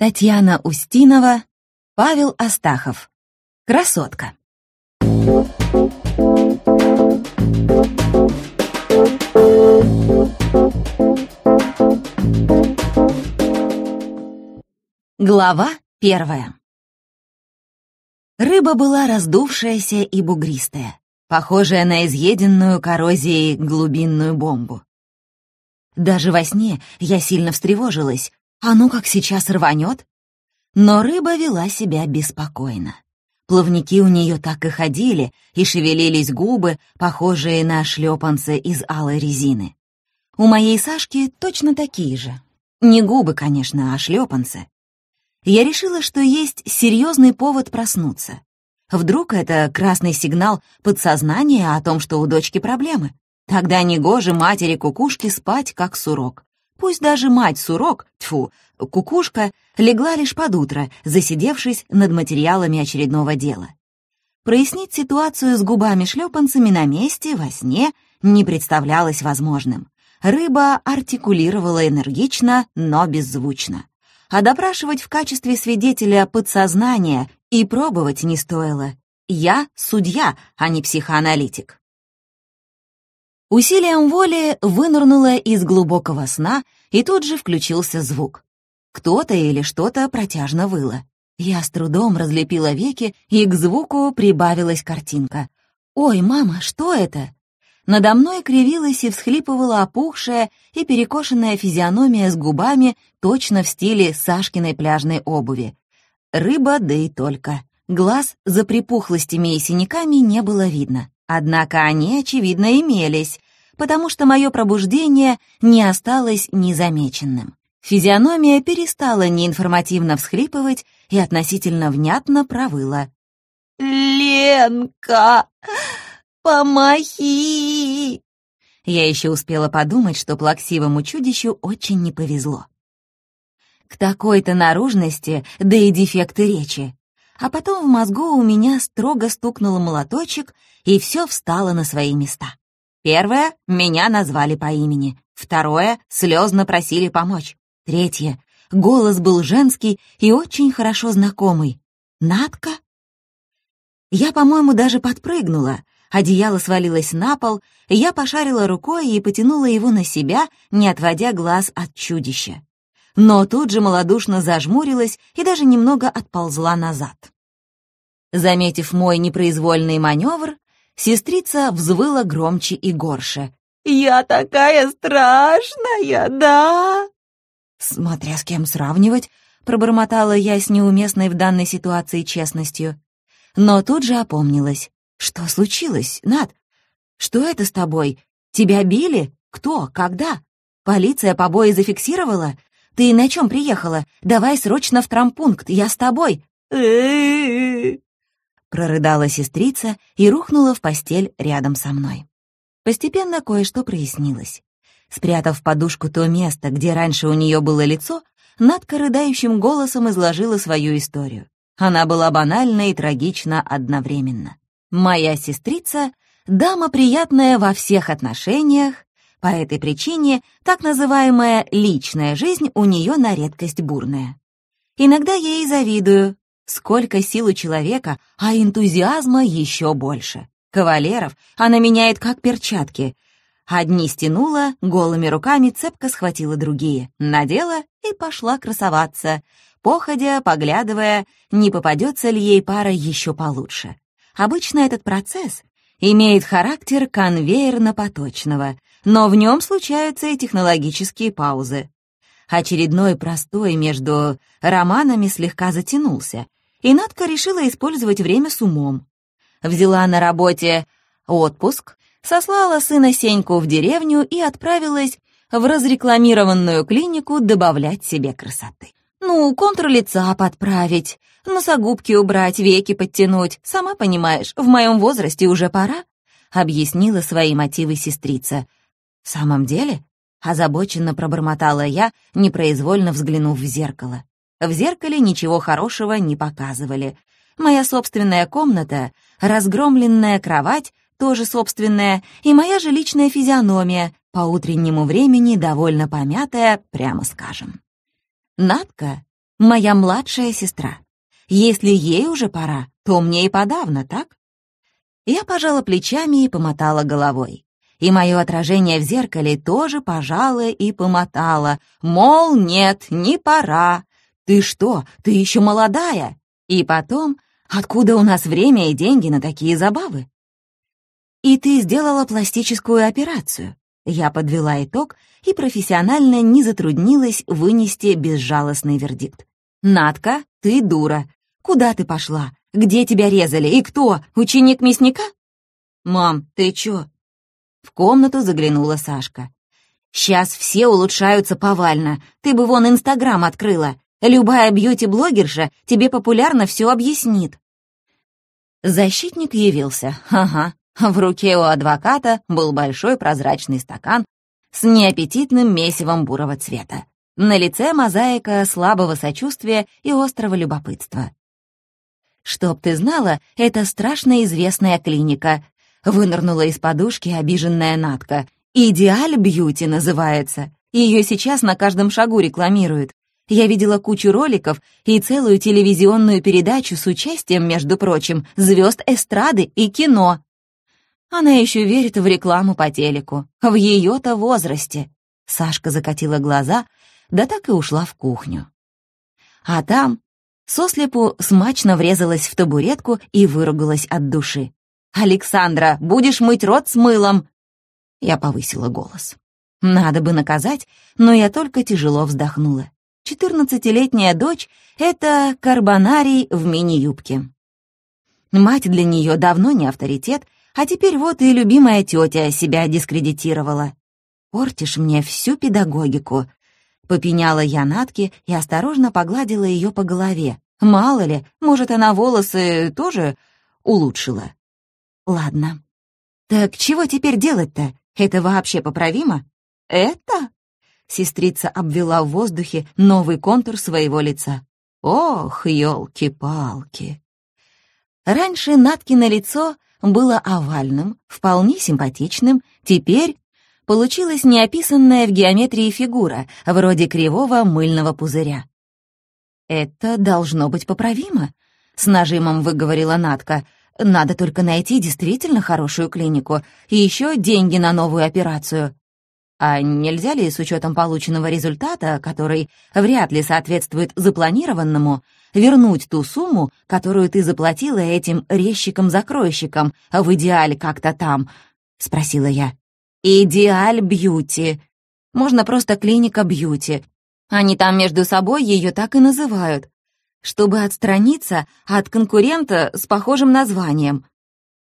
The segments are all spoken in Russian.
Татьяна Устинова, Павел Астахов. Красотка. Глава первая. Рыба была раздувшаяся и бугристая, похожая на изъеденную коррозией глубинную бомбу. Даже во сне я сильно встревожилась, оно а ну как сейчас рванет? Но рыба вела себя беспокойно. Плавники у нее так и ходили, и шевелились губы, похожие на шлепанцы из алой резины. У моей Сашки точно такие же. Не губы, конечно, а шлепанцы. Я решила, что есть серьезный повод проснуться. Вдруг это красный сигнал подсознания о том, что у дочки проблемы. Тогда негоже матери кукушки спать, как сурок. Пусть даже мать Сурок, тьфу, кукушка, легла лишь под утро, засидевшись над материалами очередного дела. Прояснить ситуацию с губами-шлепанцами на месте, во сне, не представлялось возможным. Рыба артикулировала энергично, но беззвучно. А допрашивать в качестве свидетеля подсознания и пробовать не стоило. Я — судья, а не психоаналитик. Усилием воли вынырнула из глубокого сна, и тут же включился звук. Кто-то или что-то протяжно выло. Я с трудом разлепила веки, и к звуку прибавилась картинка. «Ой, мама, что это?» Надо мной кривилась и всхлипывала опухшая и перекошенная физиономия с губами точно в стиле Сашкиной пляжной обуви. Рыба, да и только. Глаз за припухлостями и синяками не было видно. Однако они, очевидно, имелись, потому что мое пробуждение не осталось незамеченным. Физиономия перестала неинформативно всхлипывать и относительно внятно провыла. «Ленка, помоги!» Я еще успела подумать, что плаксивому чудищу очень не повезло. К такой-то наружности, да и дефекты речи а потом в мозгу у меня строго стукнуло молоточек, и все встало на свои места. Первое — меня назвали по имени. Второе — слезно просили помочь. Третье — голос был женский и очень хорошо знакомый. Надка. Я, по-моему, даже подпрыгнула. Одеяло свалилось на пол, и я пошарила рукой и потянула его на себя, не отводя глаз от чудища но тут же малодушно зажмурилась и даже немного отползла назад. Заметив мой непроизвольный маневр, сестрица взвыла громче и горше. «Я такая страшная, да?» «Смотря с кем сравнивать», — пробормотала я с неуместной в данной ситуации честностью. Но тут же опомнилась. «Что случилось, Над? Что это с тобой? Тебя били? Кто? Когда? Полиция побои зафиксировала? Ты на чем приехала? Давай срочно в трампункт, я с тобой!» Прорыдала сестрица и рухнула в постель рядом со мной. Постепенно кое-что прояснилось. Спрятав в подушку то место, где раньше у нее было лицо, Надка рыдающим голосом изложила свою историю. Она была банальна и трагична одновременно. «Моя сестрица — дама приятная во всех отношениях, по этой причине так называемая личная жизнь у нее на редкость бурная. Иногда я и завидую. Сколько сил у человека, а энтузиазма еще больше. Кавалеров она меняет как перчатки. Одни стянула, голыми руками цепко схватила другие, надела и пошла красоваться, походя, поглядывая, не попадется ли ей пара еще получше. Обычно этот процесс имеет характер конвейерно-поточного, но в нем случаются и технологические паузы. Очередной простой между романами слегка затянулся, и Надка решила использовать время с умом. Взяла на работе отпуск, сослала сына Сеньку в деревню и отправилась в разрекламированную клинику добавлять себе красоты. Ну, контур лица подправить, носогубки убрать, веки подтянуть. Сама понимаешь, в моем возрасте уже пора», — объяснила свои мотивы сестрица. «В самом деле?» — озабоченно пробормотала я, непроизвольно взглянув в зеркало. В зеркале ничего хорошего не показывали. Моя собственная комната, разгромленная кровать, тоже собственная, и моя же личная физиономия, по утреннему времени довольно помятая, прямо скажем. Надка — моя младшая сестра. Если ей уже пора, то мне и подавно, так? Я пожала плечами и помотала головой. И мое отражение в зеркале тоже пожало и помотало. Мол, нет, не пора. Ты что, ты еще молодая? И потом, откуда у нас время и деньги на такие забавы? И ты сделала пластическую операцию. Я подвела итог и профессионально не затруднилась вынести безжалостный вердикт. «Надка, ты дура. Куда ты пошла? Где тебя резали? И кто? Ученик мясника?» «Мам, ты чё?» В комнату заглянула Сашка. «Сейчас все улучшаются повально. Ты бы вон Инстаграм открыла. Любая бьюти-блогерша тебе популярно все объяснит». Защитник явился. Ага. В руке у адвоката был большой прозрачный стакан с неаппетитным месивом бурого цвета. На лице мозаика слабого сочувствия и острого любопытства. «Чтоб ты знала, это страшно известная клиника», — вынырнула из подушки обиженная Натка. «Идеаль Бьюти» называется. Ее сейчас на каждом шагу рекламируют. Я видела кучу роликов и целую телевизионную передачу с участием, между прочим, звезд эстрады и кино. Она еще верит в рекламу по телеку. В ее-то возрасте. Сашка закатила глаза, да так и ушла в кухню. А там сослепу смачно врезалась в табуретку и выругалась от души. «Александра, будешь мыть рот с мылом!» Я повысила голос. Надо бы наказать, но я только тяжело вздохнула. Четырнадцатилетняя дочь — это карбонарий в мини-юбке. Мать для нее давно не авторитет — а теперь вот и любимая тетя себя дискредитировала. «Портишь мне всю педагогику», — попеняла я Натке и осторожно погладила ее по голове. «Мало ли, может, она волосы тоже улучшила». «Ладно». «Так чего теперь делать-то? Это вообще поправимо?» «Это?» Сестрица обвела в воздухе новый контур своего лица. «Ох, елки-палки!» Раньше Наткино лицо было овальным, вполне симпатичным, теперь получилась неописанная в геометрии фигура, вроде кривого мыльного пузыря. «Это должно быть поправимо», — с нажимом выговорила Натка. «Надо только найти действительно хорошую клинику и еще деньги на новую операцию». А нельзя ли с учетом полученного результата, который вряд ли соответствует запланированному, вернуть ту сумму, которую ты заплатила этим резчикам-закройщикам, в идеале как-то там?» — спросила я. «Идеаль бьюти. Можно просто клиника бьюти. Они там между собой ее так и называют. Чтобы отстраниться от конкурента с похожим названием».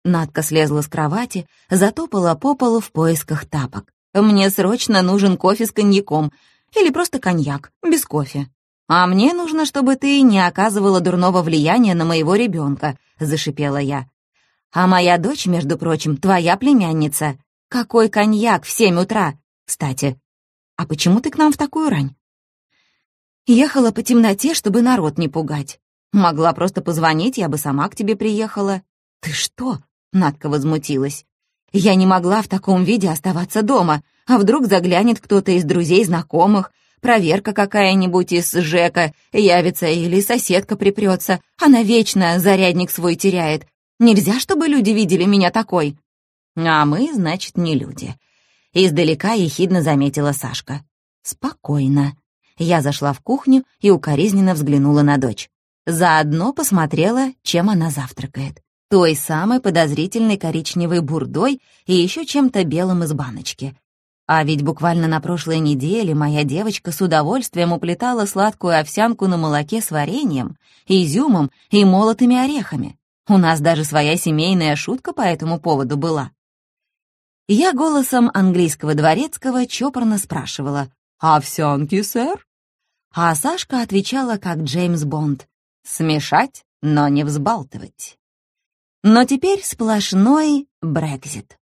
Надка слезла с кровати, затопала по полу в поисках тапок. Мне срочно нужен кофе с коньяком. Или просто коньяк, без кофе. А мне нужно, чтобы ты не оказывала дурного влияния на моего ребенка, зашипела я. А моя дочь, между прочим, твоя племянница. Какой коньяк в семь утра, кстати. А почему ты к нам в такую рань? Ехала по темноте, чтобы народ не пугать. Могла просто позвонить, я бы сама к тебе приехала. Ты что? Надка возмутилась. Я не могла в таком виде оставаться дома, а вдруг заглянет кто-то из друзей, знакомых, проверка какая-нибудь из ЖЭКа явится или соседка припрется. Она вечно зарядник свой теряет. Нельзя, чтобы люди видели меня такой. А мы, значит, не люди. Издалека ехидно заметила Сашка. Спокойно. Я зашла в кухню и укоризненно взглянула на дочь. Заодно посмотрела, чем она завтракает той самой подозрительной коричневой бурдой и еще чем-то белым из баночки. А ведь буквально на прошлой неделе моя девочка с удовольствием уплетала сладкую овсянку на молоке с вареньем, изюмом и молотыми орехами. У нас даже своя семейная шутка по этому поводу была. Я голосом английского дворецкого чопорно спрашивала «Овсянки, сэр?» А Сашка отвечала, как Джеймс Бонд. «Смешать, но не взбалтывать». Но теперь сплошной Брекзит.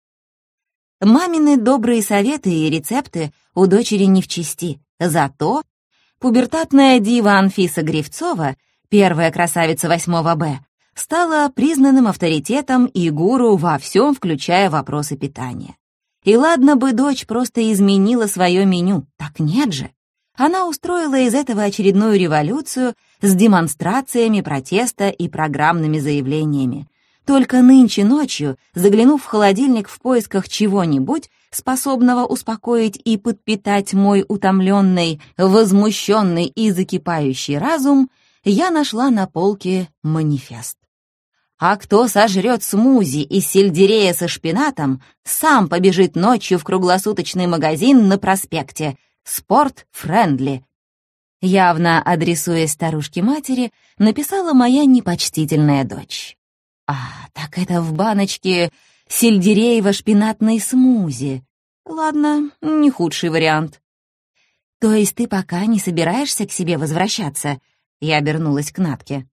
Мамины добрые советы и рецепты у дочери не в чести. Зато пубертатная дива Анфиса Гривцова, первая красавица 8 Б, стала признанным авторитетом и гуру во всем, включая вопросы питания. И ладно бы дочь просто изменила свое меню, так нет же. Она устроила из этого очередную революцию с демонстрациями протеста и программными заявлениями, только нынче ночью, заглянув в холодильник в поисках чего-нибудь, способного успокоить и подпитать мой утомленный, возмущенный и закипающий разум, я нашла на полке манифест. А кто сожрет смузи из сельдерея со шпинатом, сам побежит ночью в круглосуточный магазин на проспекте. Спорт-френдли. Явно адресуя старушке-матери, написала моя непочтительная дочь. А, так это в баночке сельдереево-шпинатной смузи. Ладно, не худший вариант. То есть ты пока не собираешься к себе возвращаться? Я обернулась к Натке.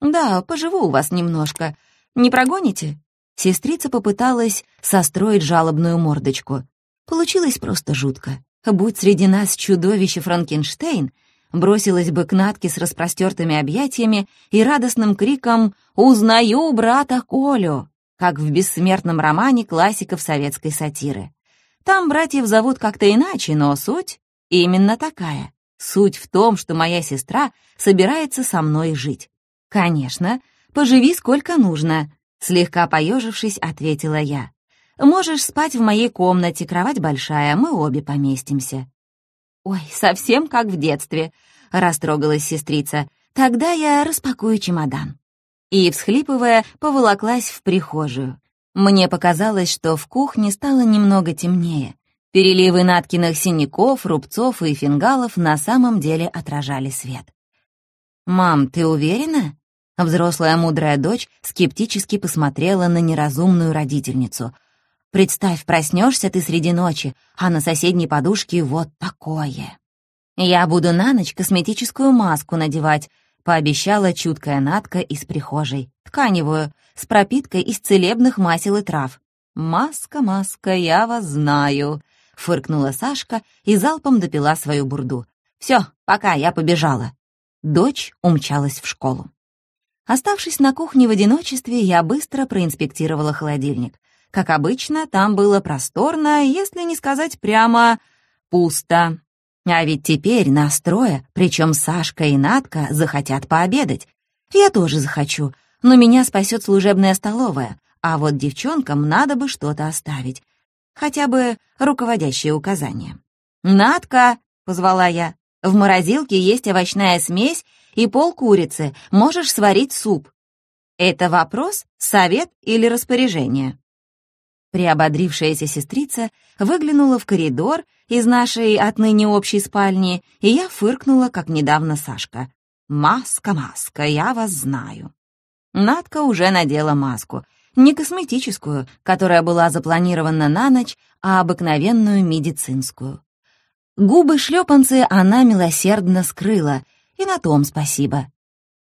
Да, поживу у вас немножко. Не прогоните? Сестрица попыталась состроить жалобную мордочку. Получилось просто жутко. Будь среди нас чудовище Франкенштейн, бросилась бы к Натке с распростертыми объятиями и радостным криком «Узнаю брата Колю!», как в бессмертном романе классиков советской сатиры. Там братьев зовут как-то иначе, но суть именно такая. Суть в том, что моя сестра собирается со мной жить. «Конечно, поживи сколько нужно», — слегка поежившись, ответила я. «Можешь спать в моей комнате, кровать большая, мы обе поместимся». «Ой, совсем как в детстве», — растрогалась сестрица. «Тогда я распакую чемодан». И, всхлипывая, поволоклась в прихожую. Мне показалось, что в кухне стало немного темнее. Переливы Наткиных синяков, рубцов и фингалов на самом деле отражали свет. «Мам, ты уверена?» Взрослая мудрая дочь скептически посмотрела на неразумную родительницу, Представь, проснешься ты среди ночи, а на соседней подушке вот такое. «Я буду на ночь косметическую маску надевать», — пообещала чуткая Натка из прихожей. «Тканевую, с пропиткой из целебных масел и трав». «Маска, маска, я вас знаю», — фыркнула Сашка и залпом допила свою бурду. «Все, пока, я побежала». Дочь умчалась в школу. Оставшись на кухне в одиночестве, я быстро проинспектировала холодильник. Как обычно, там было просторно, если не сказать прямо пусто. А ведь теперь нас трое, причем Сашка и Натка, захотят пообедать. Я тоже захочу, но меня спасет служебная столовая, а вот девчонкам надо бы что-то оставить. Хотя бы руководящие указания. «Натка!» — позвала я. «В морозилке есть овощная смесь и пол курицы. Можешь сварить суп». Это вопрос, совет или распоряжение? Приободрившаяся сестрица выглянула в коридор из нашей отныне общей спальни, и я фыркнула, как недавно Сашка. «Маска, маска, я вас знаю». Надка уже надела маску, не косметическую, которая была запланирована на ночь, а обыкновенную медицинскую. Губы шлепанцы она милосердно скрыла, и на том спасибо.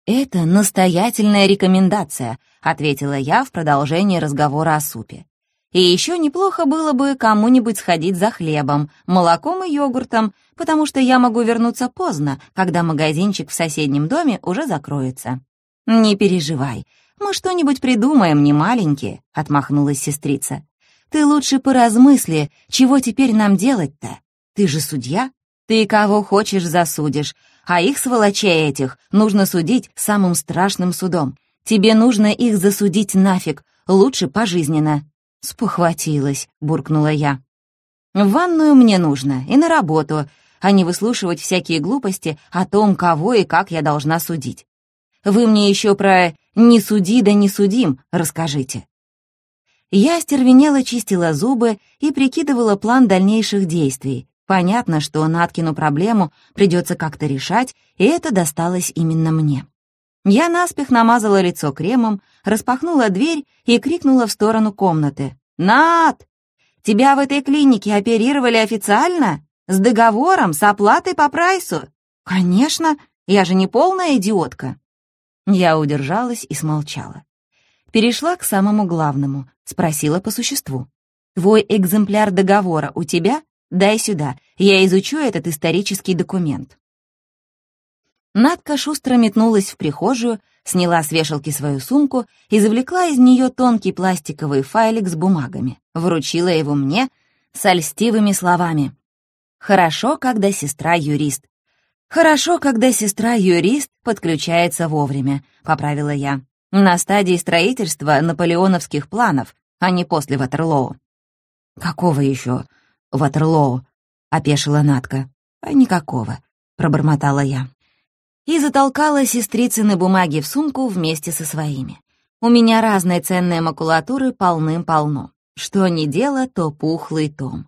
«Это настоятельная рекомендация», — ответила я в продолжении разговора о супе. И еще неплохо было бы кому-нибудь сходить за хлебом, молоком и йогуртом, потому что я могу вернуться поздно, когда магазинчик в соседнем доме уже закроется. «Не переживай, мы что-нибудь придумаем, не маленькие», — отмахнулась сестрица. «Ты лучше поразмысли, чего теперь нам делать-то? Ты же судья, ты кого хочешь засудишь, а их, сволочей этих, нужно судить самым страшным судом. Тебе нужно их засудить нафиг, лучше пожизненно. «Спохватилась», — буркнула я. «В ванную мне нужно и на работу, а не выслушивать всякие глупости о том, кого и как я должна судить. Вы мне еще про «не суди да не судим» расскажите». Я остервенело чистила зубы и прикидывала план дальнейших действий. Понятно, что Наткину проблему придется как-то решать, и это досталось именно мне. Я наспех намазала лицо кремом, распахнула дверь и крикнула в сторону комнаты. «Над! Тебя в этой клинике оперировали официально? С договором, с оплатой по прайсу?» «Конечно! Я же не полная идиотка!» Я удержалась и смолчала. Перешла к самому главному, спросила по существу. «Твой экземпляр договора у тебя? Дай сюда, я изучу этот исторический документ». Надка шустро метнулась в прихожую, сняла с вешалки свою сумку и завлекла из нее тонкий пластиковый файлик с бумагами. Вручила его мне с льстивыми словами. «Хорошо, когда сестра юрист. «Хорошо, когда сестра-юрист подключается вовремя», — поправила я. «На стадии строительства наполеоновских планов, а не после Ватерлоу». «Какого еще Ватерлоу?» — опешила Натка. «А никакого», — пробормотала я и затолкала сестрицы на бумаги в сумку вместе со своими. У меня разной ценной макулатуры полным-полно. Что ни дело, то пухлый том.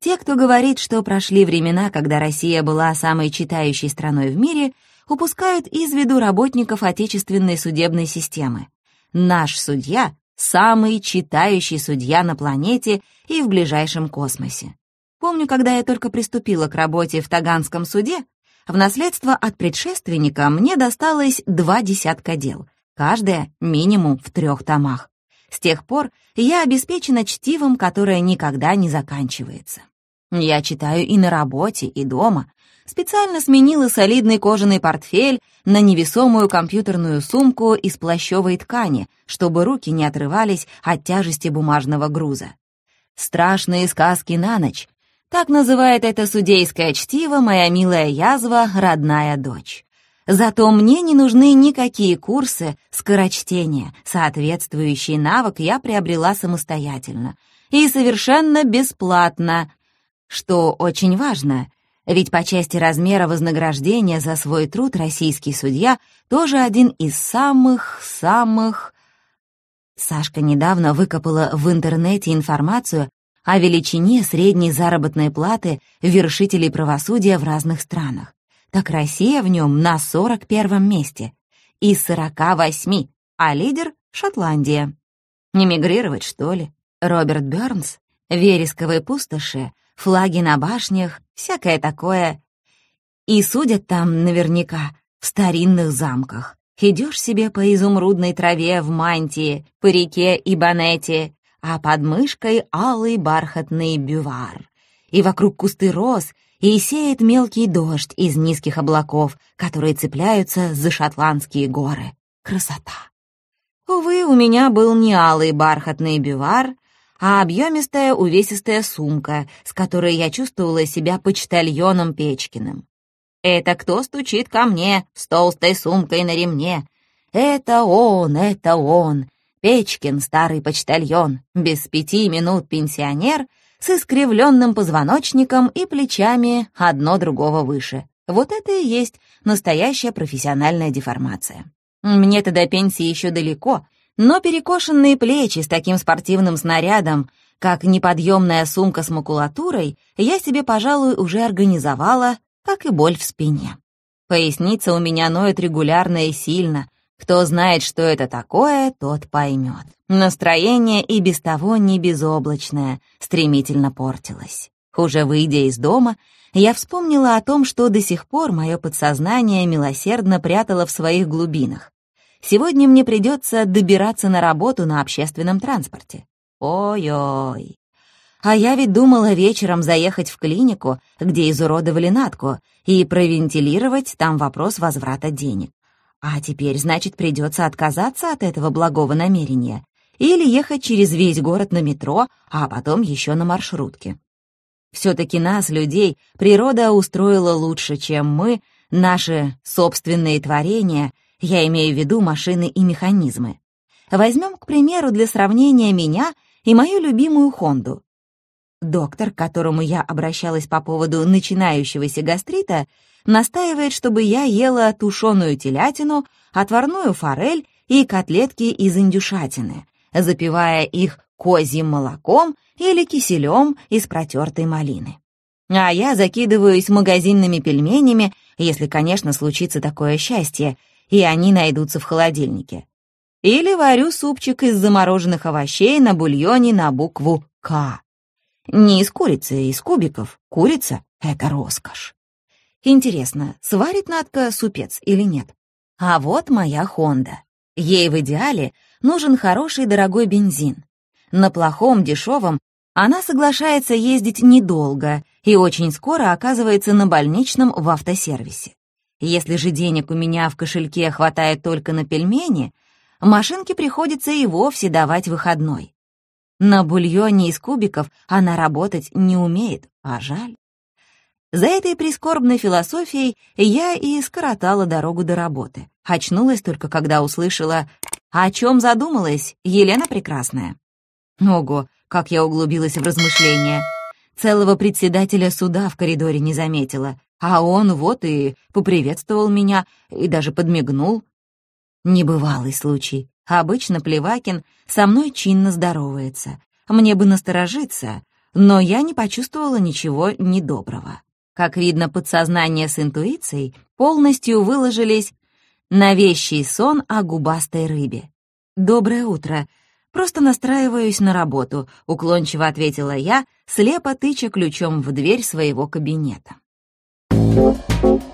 Те, кто говорит, что прошли времена, когда Россия была самой читающей страной в мире, упускают из виду работников отечественной судебной системы. Наш судья — самый читающий судья на планете и в ближайшем космосе. Помню, когда я только приступила к работе в Таганском суде, в наследство от предшественника мне досталось два десятка дел, каждое минимум в трех томах. С тех пор я обеспечена чтивом, которое никогда не заканчивается. Я читаю и на работе, и дома. Специально сменила солидный кожаный портфель на невесомую компьютерную сумку из плащевой ткани, чтобы руки не отрывались от тяжести бумажного груза. Страшные сказки на ночь, так называет это судейское чтиво моя милая язва, родная дочь. Зато мне не нужны никакие курсы скорочтения, соответствующий навык я приобрела самостоятельно и совершенно бесплатно, что очень важно, ведь по части размера вознаграждения за свой труд российский судья тоже один из самых-самых... Сашка недавно выкопала в интернете информацию о величине средней заработной платы вершителей правосудия в разных странах. Так Россия в нем на 41 месте из 48, а лидер — Шотландия. Не что ли? Роберт Бёрнс, вересковые пустоши, флаги на башнях, всякое такое. И судят там наверняка в старинных замках. Идешь себе по изумрудной траве в мантии, по реке и банете, а под мышкой алый бархатный бювар. И вокруг кусты роз, и сеет мелкий дождь из низких облаков, которые цепляются за шотландские горы. Красота! Увы, у меня был не алый бархатный бювар, а объемистая увесистая сумка, с которой я чувствовала себя почтальоном Печкиным. «Это кто стучит ко мне с толстой сумкой на ремне?» «Это он, это он!» Печкин, старый почтальон, без пяти минут пенсионер, с искривленным позвоночником и плечами одно другого выше. Вот это и есть настоящая профессиональная деформация. Мне-то до пенсии еще далеко, но перекошенные плечи с таким спортивным снарядом, как неподъемная сумка с макулатурой, я себе, пожалуй, уже организовала, как и боль в спине. Поясница у меня ноет регулярно и сильно, кто знает, что это такое, тот поймет. Настроение и без того не безоблачное стремительно портилось. Уже выйдя из дома, я вспомнила о том, что до сих пор мое подсознание милосердно прятало в своих глубинах. Сегодня мне придется добираться на работу на общественном транспорте. Ой-ой. А я ведь думала вечером заехать в клинику, где изуродовали натку, и провентилировать там вопрос возврата денег. А теперь, значит, придется отказаться от этого благого намерения или ехать через весь город на метро, а потом еще на маршрутке. Все-таки нас, людей, природа устроила лучше, чем мы, наши собственные творения, я имею в виду машины и механизмы. Возьмем, к примеру, для сравнения меня и мою любимую «Хонду». Доктор, к которому я обращалась по поводу начинающегося гастрита, настаивает, чтобы я ела тушеную телятину, отварную форель и котлетки из индюшатины, запивая их козьим молоком или киселем из протертой малины. А я закидываюсь магазинными пельменями, если, конечно, случится такое счастье, и они найдутся в холодильнике. Или варю супчик из замороженных овощей на бульоне на букву «К». Не из курицы, а из кубиков. Курица — это роскошь. Интересно, сварит Надка супец или нет? А вот моя Хонда. Ей в идеале нужен хороший дорогой бензин. На плохом, дешевом она соглашается ездить недолго и очень скоро оказывается на больничном в автосервисе. Если же денег у меня в кошельке хватает только на пельмени, машинке приходится и вовсе давать выходной. На бульоне из кубиков она работать не умеет, а жаль. За этой прискорбной философией я и скоротала дорогу до работы. Очнулась только, когда услышала «О чем задумалась, Елена Прекрасная?» Ого, как я углубилась в размышления. Целого председателя суда в коридоре не заметила, а он вот и поприветствовал меня, и даже подмигнул. Небывалый случай. А обычно Плевакин со мной чинно здоровается. Мне бы насторожиться, но я не почувствовала ничего недоброго. Как видно, подсознание с интуицией полностью выложились на вещий сон о губастой рыбе. «Доброе утро. Просто настраиваюсь на работу», — уклончиво ответила я, слепо тыча ключом в дверь своего кабинета. Thank you.